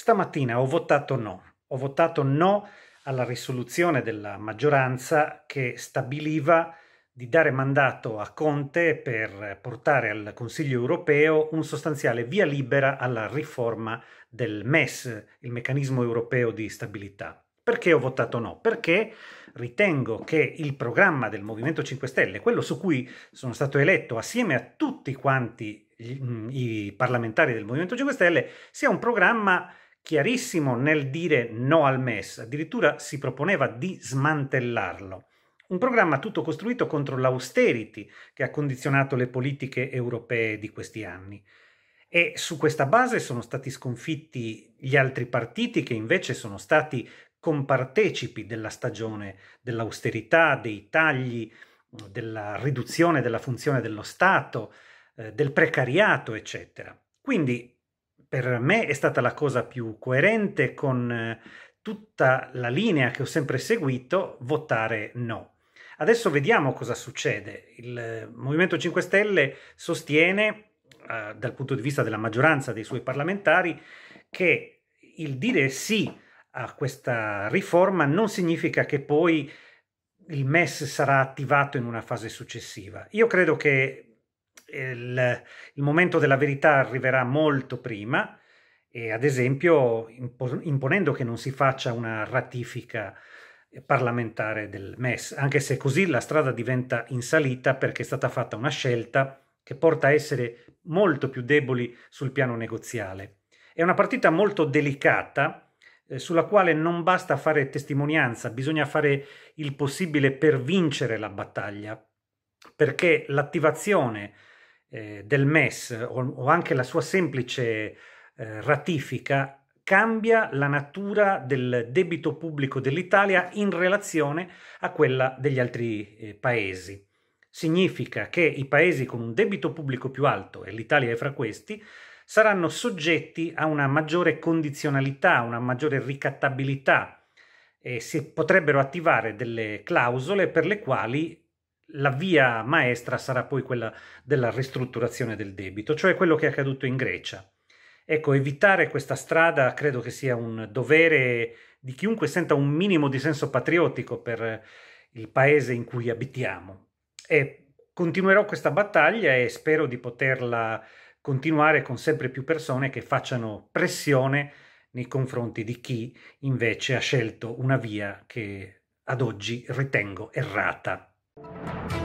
Stamattina ho votato no. Ho votato no alla risoluzione della maggioranza che stabiliva di dare mandato a Conte per portare al Consiglio europeo un sostanziale via libera alla riforma del MES, il meccanismo europeo di stabilità. Perché ho votato no? Perché ritengo che il programma del Movimento 5 Stelle, quello su cui sono stato eletto assieme a tutti quanti i parlamentari del Movimento 5 Stelle, sia un programma chiarissimo nel dire no al MES, addirittura si proponeva di smantellarlo. Un programma tutto costruito contro l'austerity che ha condizionato le politiche europee di questi anni. E su questa base sono stati sconfitti gli altri partiti che invece sono stati compartecipi della stagione dell'austerità, dei tagli, della riduzione della funzione dello Stato, eh, del precariato, eccetera. Quindi per me è stata la cosa più coerente con eh, tutta la linea che ho sempre seguito, votare no. Adesso vediamo cosa succede. Il eh, Movimento 5 Stelle sostiene, eh, dal punto di vista della maggioranza dei suoi parlamentari, che il dire sì a questa riforma non significa che poi il MES sarà attivato in una fase successiva. Io credo che il, il momento della verità arriverà molto prima e ad esempio imponendo che non si faccia una ratifica parlamentare del MES, anche se così la strada diventa in salita perché è stata fatta una scelta che porta a essere molto più deboli sul piano negoziale. È una partita molto delicata eh, sulla quale non basta fare testimonianza, bisogna fare il possibile per vincere la battaglia, perché l'attivazione eh, del MES o, o, anche la sua semplice eh, ratifica cambia la natura del debito pubblico dell'Italia in relazione a quella degli altri eh, paesi. Significa che i paesi con un debito pubblico più alto, e l'Italia è fra questi, saranno soggetti a una maggiore condizionalità, una maggiore ricattabilità e si potrebbero attivare delle clausole per le quali la via maestra sarà poi quella della ristrutturazione del debito, cioè quello che è accaduto in Grecia. Ecco, evitare questa strada credo che sia un dovere di chiunque senta un minimo di senso patriottico per il paese in cui abitiamo. E continuerò questa battaglia e spero di poterla continuare con sempre più persone che facciano pressione nei confronti di chi invece ha scelto una via che ad oggi ritengo errata. Música